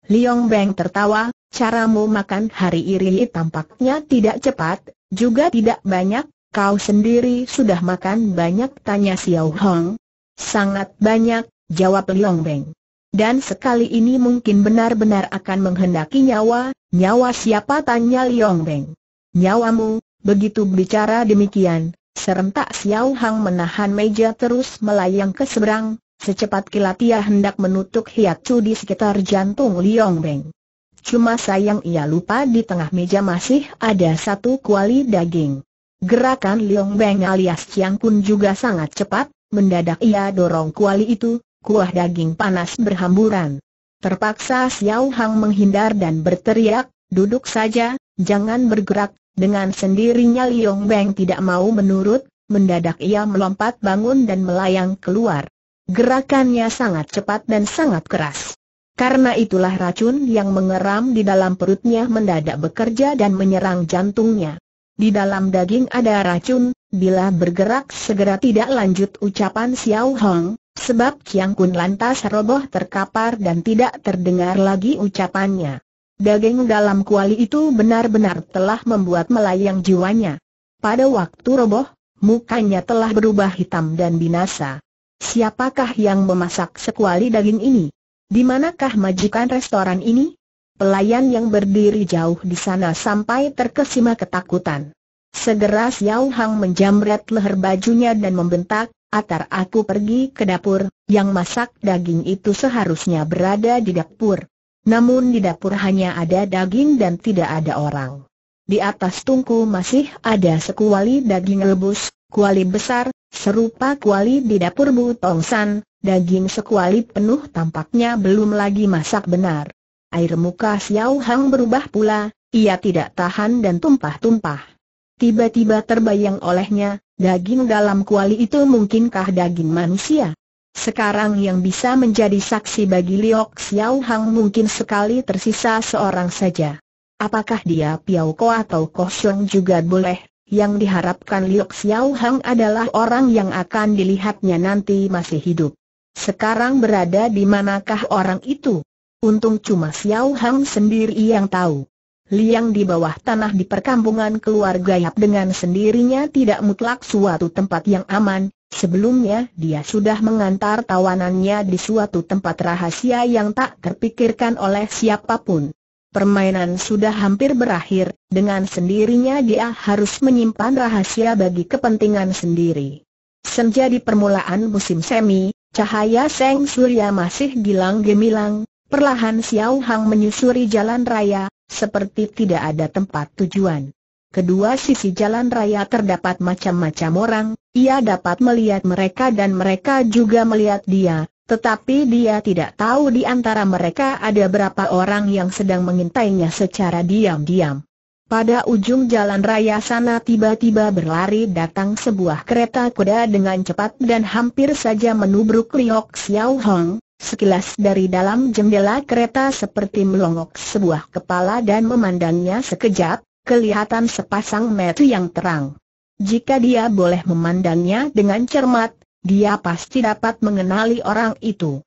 Liong Beng tertawa, caramu makan hari ini tampaknya tidak cepat, juga tidak banyak, kau sendiri sudah makan banyak tanya Xiao Hang. Sangat banyak, jawab Liong Beng dan sekali ini mungkin benar-benar akan menghendaki nyawa, nyawa siapa tanya Liong Beng. Nyawamu, begitu bicara demikian, serentak Xiao Hang menahan meja terus melayang ke seberang, secepat kilat ia hendak menutup cu di sekitar jantung Liong Beng. Cuma sayang ia lupa di tengah meja masih ada satu kuali daging. Gerakan Liong Beng alias Chiang Kun juga sangat cepat, mendadak ia dorong kuali itu, kuah daging panas berhamburan. Terpaksa Xiao Hang menghindar dan berteriak, duduk saja, jangan bergerak, dengan sendirinya Liong Beng tidak mau menurut, mendadak ia melompat bangun dan melayang keluar. Gerakannya sangat cepat dan sangat keras. Karena itulah racun yang mengeram di dalam perutnya mendadak bekerja dan menyerang jantungnya. Di dalam daging ada racun, bila bergerak segera tidak lanjut ucapan Xiao Hong, Sebab Kiang Kun lantas roboh terkapar dan tidak terdengar lagi ucapannya. Daging dalam kuali itu benar-benar telah membuat melayang jiwanya. Pada waktu roboh, mukanya telah berubah hitam dan binasa. Siapakah yang memasak sekuali daging ini? Di manakah majikan restoran ini? Pelayan yang berdiri jauh di sana sampai terkesima ketakutan. Segera Xiao Hang menjamret leher bajunya dan membentak, Atar aku pergi ke dapur, yang masak daging itu seharusnya berada di dapur. Namun di dapur hanya ada daging dan tidak ada orang. Di atas tungku masih ada sekuali daging rebus, kuali besar, serupa kuali di dapur Bu Tongsan, daging sekuali penuh tampaknya belum lagi masak benar. Air muka Xiao Hang berubah pula, ia tidak tahan dan tumpah-tumpah. Tiba-tiba terbayang olehnya, daging dalam kuali itu mungkinkah daging manusia? Sekarang yang bisa menjadi saksi bagi Liok Xiao Hang mungkin sekali tersisa seorang saja. Apakah dia Piao Ko atau Ko Xiong juga boleh? Yang diharapkan Liok Xiao Hang adalah orang yang akan dilihatnya nanti masih hidup. Sekarang berada di manakah orang itu? Untung cuma Xiao Hang sendiri yang tahu liang di bawah tanah di perkampungan keluarga Yap dengan sendirinya tidak mutlak suatu tempat yang aman, sebelumnya dia sudah mengantar tawanannya di suatu tempat rahasia yang tak terpikirkan oleh siapapun. Permainan sudah hampir berakhir, dengan sendirinya dia harus menyimpan rahasia bagi kepentingan sendiri. Senja di permulaan musim semi, cahaya seng surya masih gilang gemilang, perlahan Xiao Hang menyusuri jalan raya, seperti tidak ada tempat tujuan. Kedua sisi jalan raya terdapat macam-macam orang, ia dapat melihat mereka dan mereka juga melihat dia, tetapi dia tidak tahu di antara mereka ada berapa orang yang sedang mengintainya secara diam-diam. Pada ujung jalan raya sana tiba-tiba berlari datang sebuah kereta kuda dengan cepat dan hampir saja menubruk Liok Xiao Hong, Sekilas dari dalam jendela kereta seperti melongok sebuah kepala dan memandangnya sekejap, kelihatan sepasang mata yang terang. Jika dia boleh memandangnya dengan cermat, dia pasti dapat mengenali orang itu.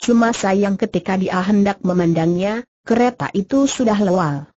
Cuma sayang ketika dia hendak memandangnya, kereta itu sudah lewal.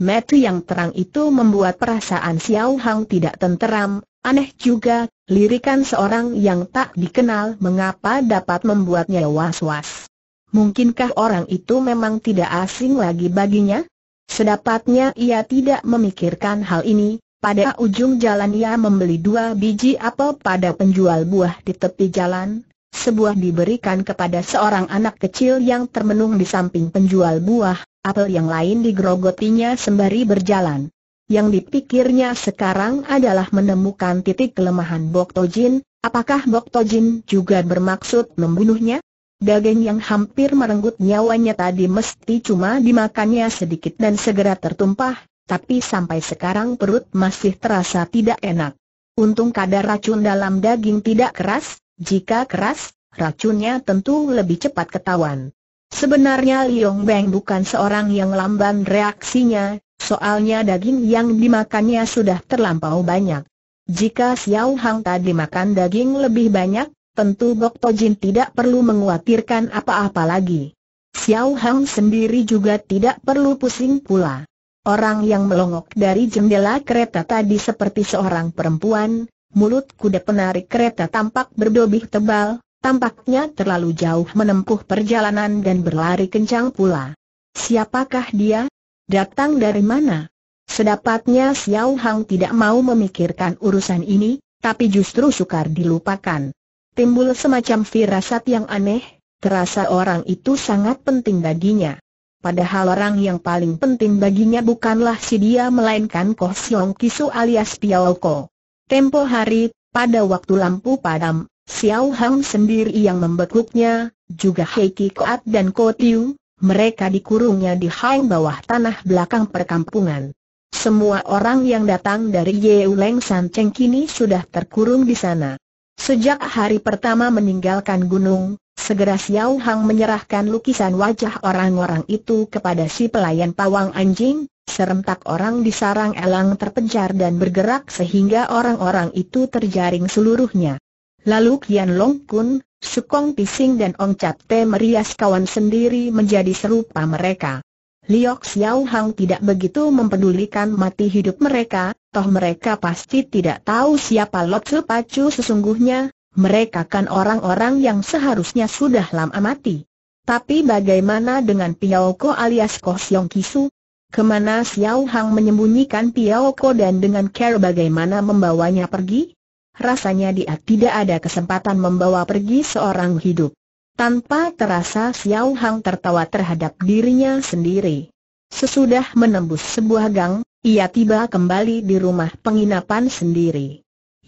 Mata yang terang itu membuat perasaan Xiao Hang tidak tenteram, Aneh juga, lirikan seorang yang tak dikenal mengapa dapat membuatnya was-was. Mungkinkah orang itu memang tidak asing lagi baginya? Sedapatnya ia tidak memikirkan hal ini, pada ujung jalan ia membeli dua biji apel pada penjual buah di tepi jalan, sebuah diberikan kepada seorang anak kecil yang termenung di samping penjual buah, apel yang lain digrogotinya sembari berjalan. Yang dipikirnya sekarang adalah menemukan titik kelemahan Bok Tojin, apakah Bok Tojin juga bermaksud membunuhnya? Daging yang hampir merenggut nyawanya tadi mesti cuma dimakannya sedikit dan segera tertumpah, tapi sampai sekarang perut masih terasa tidak enak. Untung kadar racun dalam daging tidak keras, jika keras, racunnya tentu lebih cepat ketahuan. Sebenarnya Liong Beng bukan seorang yang lamban reaksinya, Soalnya daging yang dimakannya sudah terlampau banyak. Jika Xiao Hang tadi makan daging lebih banyak, tentu Gok Tojin tidak perlu menguatirkan apa-apa lagi. Xiao Hang sendiri juga tidak perlu pusing pula. Orang yang melongok dari jendela kereta tadi seperti seorang perempuan, mulut kuda penarik kereta tampak berdobih tebal, tampaknya terlalu jauh menempuh perjalanan dan berlari kencang pula. Siapakah dia? Datang dari mana? Sedapatnya Xiao Hang tidak mau memikirkan urusan ini, tapi justru sukar dilupakan. Timbul semacam firasat yang aneh, terasa orang itu sangat penting baginya. Padahal orang yang paling penting baginya bukanlah si dia melainkan Koh Siong Kisu alias Piao Ko. Tempo hari, pada waktu lampu padam, Xiao Hang sendiri yang membekuknya, juga Hei Koat dan Ko Tiu, mereka dikurungnya di hang bawah tanah belakang perkampungan. Semua orang yang datang dari Yeuleng Sanceng kini sudah terkurung di sana. Sejak hari pertama meninggalkan gunung, segera Xiao Hang menyerahkan lukisan wajah orang-orang itu kepada si pelayan pawang anjing, serentak orang di sarang elang terpencar dan bergerak sehingga orang-orang itu terjaring seluruhnya. Lalu Qian Long Kun, Sukong Pising dan Ong Te merias kawan sendiri menjadi serupa mereka. Liok Xiao Hang tidak begitu mempedulikan mati hidup mereka, toh mereka pasti tidak tahu siapa Lot Pacu sesungguhnya, mereka kan orang-orang yang seharusnya sudah lama mati. Tapi bagaimana dengan Piao Ko alias Ko Siong Kisu? Kemana Xiao Hang menyembunyikan Piao Ko dan dengan care bagaimana membawanya pergi? rasanya dia tidak ada kesempatan membawa pergi seorang hidup. Tanpa terasa Xiao Hang tertawa terhadap dirinya sendiri. Sesudah menembus sebuah gang, ia tiba kembali di rumah penginapan sendiri.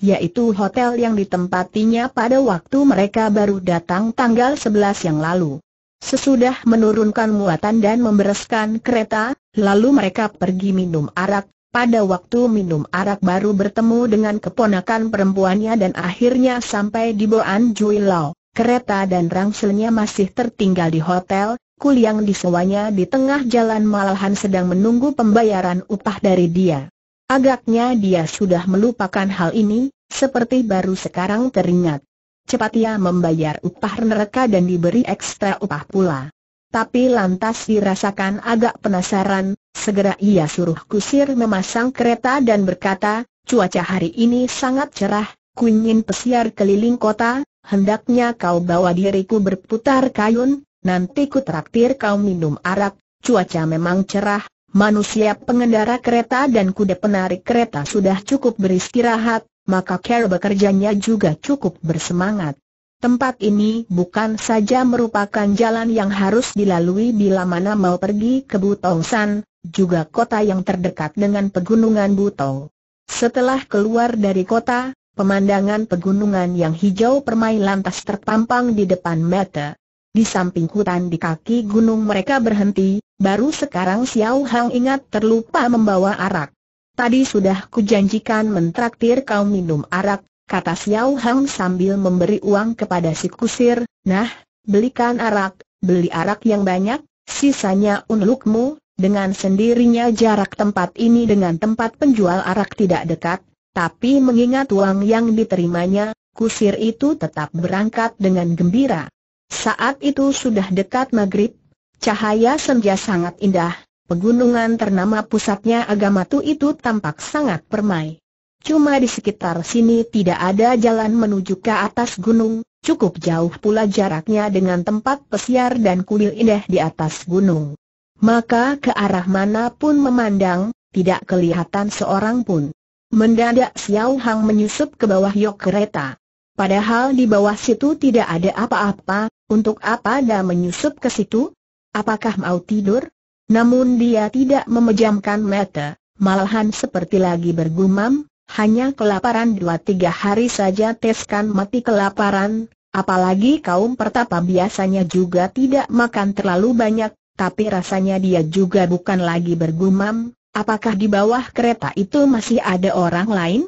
Yaitu hotel yang ditempatinya pada waktu mereka baru datang tanggal 11 yang lalu. Sesudah menurunkan muatan dan membereskan kereta, lalu mereka pergi minum arak, pada waktu minum arak baru bertemu dengan keponakan perempuannya dan akhirnya sampai di Boan Jui Lau. Kereta dan rangselnya masih tertinggal di hotel, kul yang disewanya di tengah jalan malahan sedang menunggu pembayaran upah dari dia. Agaknya dia sudah melupakan hal ini, seperti baru sekarang teringat. Cepat ia membayar upah neraka dan diberi ekstra upah pula. Tapi lantas dirasakan agak penasaran, Segera ia suruh kusir memasang kereta dan berkata, cuaca hari ini sangat cerah, ingin pesiar keliling kota, hendaknya kau bawa diriku berputar kayun, nanti ku traktir kau minum arak, cuaca memang cerah, manusia pengendara kereta dan kuda penarik kereta sudah cukup beristirahat, maka care bekerjanya juga cukup bersemangat. Tempat ini bukan saja merupakan jalan yang harus dilalui bila mana mau pergi ke Butongsan juga kota yang terdekat dengan pegunungan Butong. Setelah keluar dari kota, pemandangan pegunungan yang hijau permai lantas terpampang di depan mata. Di samping hutan di kaki gunung mereka berhenti, baru sekarang Xiao Hang ingat terlupa membawa arak. Tadi sudah kujanjikan mentraktir kau minum arak, kata Xiao Hang sambil memberi uang kepada si kusir, nah, belikan arak, beli arak yang banyak, sisanya unlukmu, dengan sendirinya jarak tempat ini dengan tempat penjual arak tidak dekat, tapi mengingat uang yang diterimanya, kusir itu tetap berangkat dengan gembira. Saat itu sudah dekat maghrib, cahaya senja sangat indah, pegunungan ternama pusatnya agama tu itu tampak sangat permai. Cuma di sekitar sini tidak ada jalan menuju ke atas gunung, cukup jauh pula jaraknya dengan tempat pesiar dan kuil indah di atas gunung maka ke arah mana pun memandang, tidak kelihatan seorang pun. Mendadak Xiao Hang menyusup ke bawah yok kereta. Padahal di bawah situ tidak ada apa-apa, untuk apa dia menyusup ke situ? Apakah mau tidur? Namun dia tidak memejamkan mata, malahan seperti lagi bergumam, hanya kelaparan dua tiga hari saja teskan mati kelaparan, apalagi kaum pertapa biasanya juga tidak makan terlalu banyak, tapi rasanya dia juga bukan lagi bergumam, apakah di bawah kereta itu masih ada orang lain?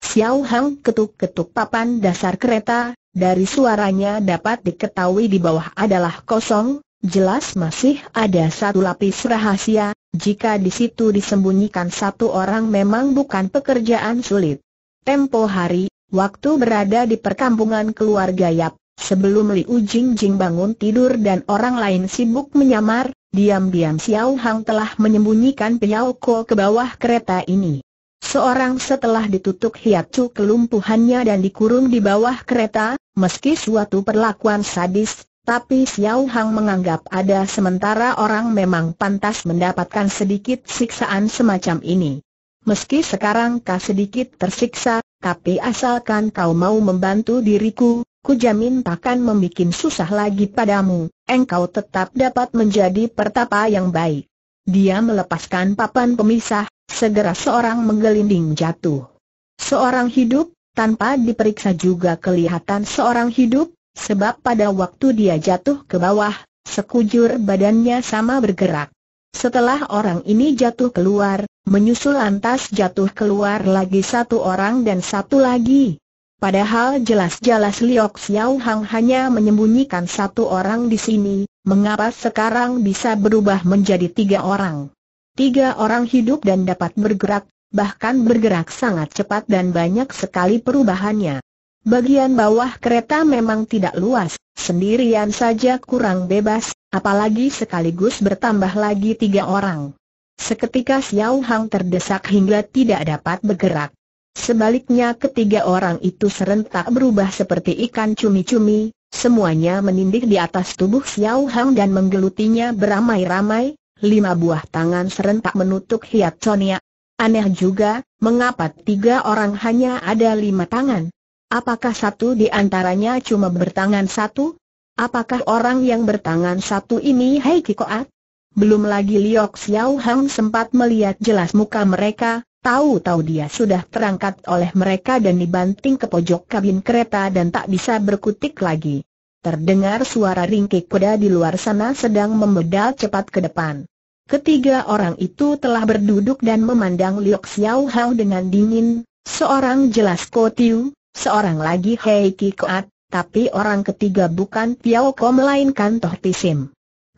Xiao Hang ketuk-ketuk papan dasar kereta, dari suaranya dapat diketahui di bawah adalah kosong, jelas masih ada satu lapis rahasia, jika di situ disembunyikan satu orang memang bukan pekerjaan sulit. Tempo hari, waktu berada di perkampungan keluarga Yap, Sebelum Liu Jing bangun tidur dan orang lain sibuk menyamar, diam-diam Xiao Hang telah menyembunyikan Piao Ko ke bawah kereta ini. Seorang setelah ditutup hiacu kelumpuhannya dan dikurung di bawah kereta, meski suatu perlakuan sadis, tapi Xiao Hang menganggap ada sementara orang memang pantas mendapatkan sedikit siksaan semacam ini. Meski sekarang kau sedikit tersiksa, tapi asalkan kau mau membantu diriku, ku jamin takkan membuat susah lagi padamu, engkau tetap dapat menjadi pertapa yang baik. Dia melepaskan papan pemisah, segera seorang menggelinding jatuh. Seorang hidup, tanpa diperiksa juga kelihatan seorang hidup, sebab pada waktu dia jatuh ke bawah, sekujur badannya sama bergerak. Setelah orang ini jatuh keluar, menyusul lantas jatuh keluar lagi satu orang dan satu lagi. Padahal jelas-jelas Liok Xiao Hang hanya menyembunyikan satu orang di sini, mengapa sekarang bisa berubah menjadi tiga orang? Tiga orang hidup dan dapat bergerak, bahkan bergerak sangat cepat dan banyak sekali perubahannya. Bagian bawah kereta memang tidak luas, sendirian saja kurang bebas, apalagi sekaligus bertambah lagi tiga orang. Seketika Xiao Hang terdesak hingga tidak dapat bergerak. Sebaliknya ketiga orang itu serentak berubah seperti ikan cumi-cumi, semuanya menindih di atas tubuh Xiao Hang dan menggelutinya beramai-ramai, lima buah tangan serentak menutup hiat Sonia. Aneh juga, mengapa tiga orang hanya ada lima tangan? Apakah satu di antaranya cuma bertangan satu? Apakah orang yang bertangan satu ini Hei Kikoat? Belum lagi Liok Xiao Hang sempat melihat jelas muka mereka, Tahu-tahu dia sudah terangkat oleh mereka dan dibanting ke pojok kabin kereta dan tak bisa berkutik lagi. Terdengar suara ringkik kuda di luar sana sedang membedal cepat ke depan. Ketiga orang itu telah berduduk dan memandang Liok Xiao Hao dengan dingin, seorang jelas Tiu, seorang lagi Hei Ki Koat, tapi orang ketiga bukan Piao Ko melainkan Toh Tisim.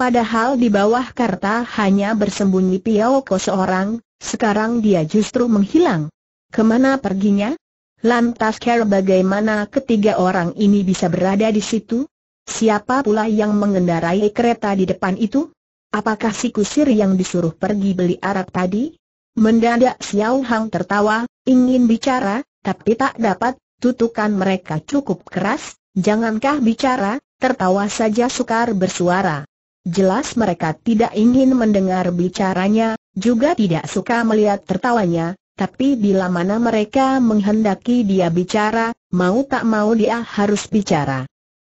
Padahal di bawah Karta hanya bersembunyi Piao Ko seorang, sekarang dia justru menghilang. Kemana perginya? Lantas care bagaimana ketiga orang ini bisa berada di situ? Siapa pula yang mengendarai kereta di depan itu? Apakah si kusir yang disuruh pergi beli arak tadi? Mendadak Xiao Hang tertawa, ingin bicara, tapi tak dapat, tutukan mereka cukup keras, jangankah bicara, tertawa saja sukar bersuara. Jelas mereka tidak ingin mendengar bicaranya, juga tidak suka melihat tertawanya, tapi bila mana mereka menghendaki dia bicara, mau tak mau dia harus bicara.